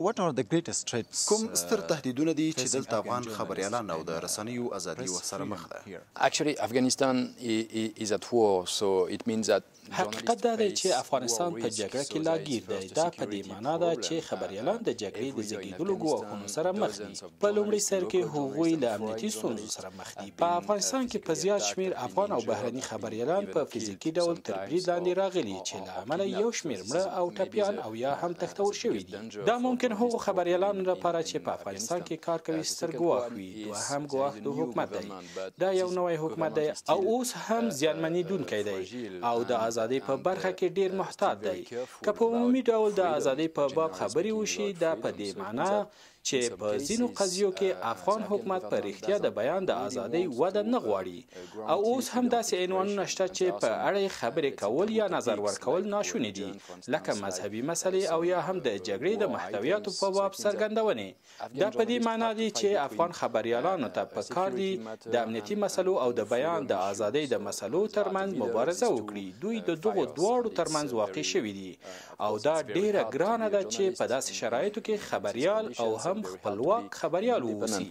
کوم uh, ستر تهدیدونه دي چې دلته افغان خبريالان او د uh, رسنیو ازادي ورسره مخ ده Actually Afghanistan is at war so it means that حقیقت دا دی چې افغانستان په جګړه کې لاګیر دی دا په دې معنا ده چې خبريالان د جګړې د زګیدلو ګواښونو سره مخ دي په لومړي سر کې هغوی له امنیتي ستونزو سره مخ دي په افغانستان کې په زیات شمیر افغان او بهرني خبريالان په فزیکی ډول تر برید لاندې راغلي چې له امله یو شمیر مړه او ټپیان او یا هم تښتول شوي دي دا ممکن هغو خبريالانو لپاره چې په افغانستان کې کار کوي ستر ګواښ وي دوهم ګواښ د حکومت دی دا یو نوی حکومت دی او اوس هم زیانمنېدونکی دی او د ازادۍ په برخه uh, کې ډیر محتاط دی که په عمومي ډول د ازادۍ په باب خبرې وشي دا په دې معنی چې په ځینو قضیو کې uh, افغان حکومت په رښتیا د بیان د ازادۍ وده نه غواړي او اوس هم داسې عنوانونه شته چې په اړه خبرې کول یا نظر ورکول ناشونې دي لکه مذهبي مسلې او یا uh, هم د جګړې د محتویاتو په باب څرګندونې دا په دې معنی دي چې افغان خبريالانو uh, ته په کار دي د امنیتي مسلو او د بیان د ازادۍ د مسلو ترمنځ مبارزه وکړي دوی د دغو دواړو ترمنځ واقع شوي دي او دا ډیره ګرانه ده چې په داسې شرایطو کې خبريال او هم هم خپلواک خبريال ووسی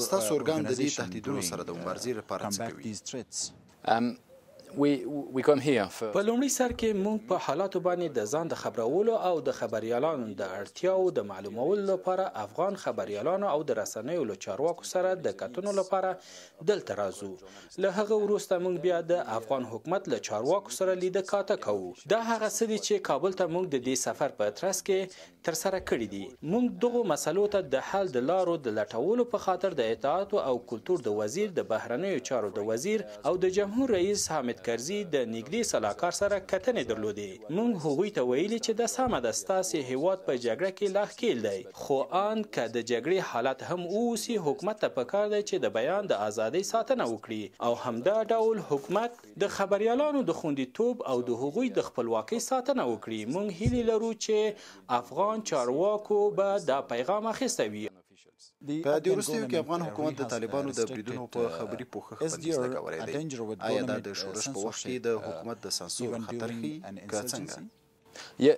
ستاسو ارګان د دې تهدیدونو سره د مبارزې لپاره څه کوي په لومړي سر کې موږ په حالاتو باندې د ځان د خبرولو او د خبريالانو د اړتیاو د معلومولو لپاره افغان خبريالانو او د رسنیو له چارواکو سره د کتنو لپاره دلته راځو له هغه وروسته موږ بیا د افغان حکومت له چارواکو سره لیده کاته کوو دا هغه څه دي چې کابل ته موږ د دې سفر په ترڅ کې تر سره کړی دي مونږ دغه مسلو ته د حل د لارو د لټولو په خاطر د اطاعت او کلتور د وزیر د بهرنیو چارو د وزیر او د جمهور رئیس حامد کرزي د نګدي سلاکار سره کتنې درلودې مونږ هغوی ته ویلي چې د سمه د ستاسي هیواد په جګړه کې لاخ کېل دی خو ان که د جګړې حالت هم اوسي حکومت ته پکار دی چې د بیان د ازادۍ ساتنه وکړي او همدا ډول حکومت د خبريالانو د خوندیتوب او د حقوقي د خپلواکۍ ساتنه وکړي مونږ هیله لرو چې افغان افغان چارواکو به دا پیغام اخیستی وي په دې وروستیو کې افغان حکومت د طالبانو د بریدونو په uh, خبري پوښښ باندې څه کوي آیا دا د uh, شورش په وخت کې د حکومت د سانسور خطر ښيي که څنګه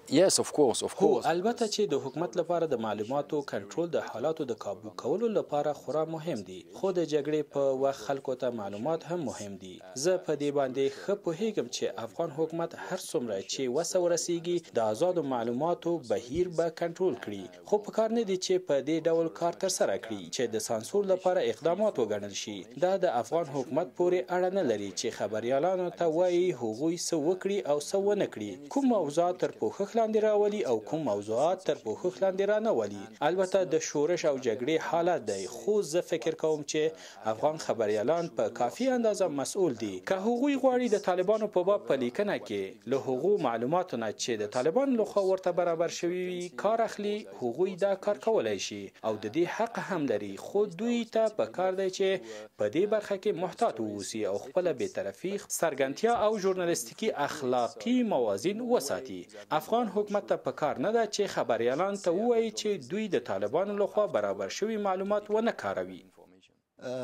yes of course of course البته چې د حکومت لپاره د معلوماتو کنټرول د حالاتو د काबू کولو لپاره خورا مهم دی خو د جګړې په وخت خلکو ته معلومات هم مهم دي زه په دې باندې ښه پوهیږم چې افغان حکومت هر څومره چې وسه ورسیږي د آزادو معلوماتو بهیر به کنټرول کړي خو په کار نه دی چې په دې ډول کار تر سره کړي چې د سانسور لپاره اقدامات وګڼل شي دا د افغان حکومت پورې اړه نه لري چې خبريالانو ته وایي هغوی څه وکړي او څه ونه کړي کوم موضوعات تر تر پوښښ لاندې راولي او کوم موضوعات تر پوښښ لاندې را نه ولي البته د شورش او جګړې حالت دی خو زه فکر کوم چې افغان خبريالان په کافي اندازه مسؤل دي که هغوی غواړي د طالبانو په باب په لیکنه کې له هغو معلوماتو نه چې د طالبان لخوا ورته برابر شوي وي کار اخلي هغوی دا کار کولای شي او د دې حق هم لري خو دوی ته په کار دی چې په دې برخه کې محتاط ووسی او خپل به طرفی سرګنتیا او ژورنالیستیکي اخلاقی موازین وساتي افغان حکومت ته پکار نه ده چې خبريالان ته وایي چې دوی د طالبانو لخوا برابر شوی معلومات ونه کاروي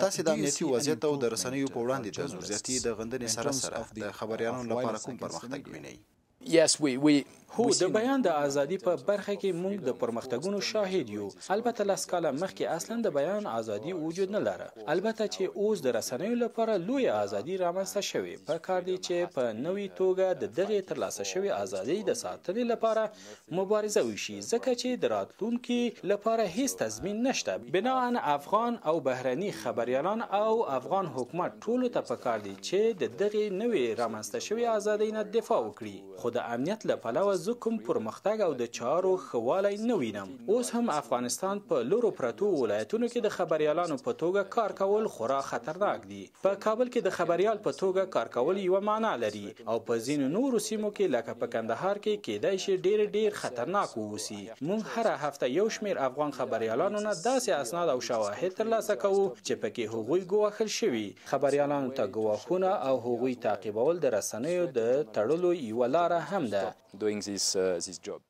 تاسو د امنیتي وضعیت او د رسنیو په وړاندې د ضرورتي د غندنې سره سره د خبريالانو لپاره کوم پرمختګ وینئ Yes, we we هو د بیان د ازادي په برخه کې موږ د پرمختګونو شاهد یو البته لاس کاله مخکې اصلا د بیان ازادي وجود نه لره البته چې اوس د رسنیو لپاره لوی ازادي رامنځته شوې په کار دی چې په نوې توګه د دغه ترلاسه شوې ازادي د ساتنې لپاره مبارزه وشي ځکه چې د راتلونکي لپاره هیڅ تضمین نشته بناان افغان او بهرني خبريالان او افغان حکومت ټول ته په کار دی چې د دغه نوې رامنځته شوې ازادۍ نه دفاع وکړي خو د امنیت له پلوه زه کوم پرمختګ او د چارو خوالی نه وینم اوس هم افغانستان په لورو پرتو ولایتونو کې د خبریالانو په توګه کار کول خورا خطرناک دي په کابل کې د خبریال په توګه کار کول یوه معنا لري او په ځینو نورو سیمو کې لکه په کندهار کې کېدای شي ډیر ډیر خطرناک واوسي موږ هره هفته یو شمیر افغان خبریالانو نه داسې اسناد او شواهد ترلاسه کوو چې پکې هغوی ګواښل شوي خبریالانو ته ګواښونه او هغوی تعقیبول د رسنیو د تړلو یوه لاره hamda doing this, uh, this job.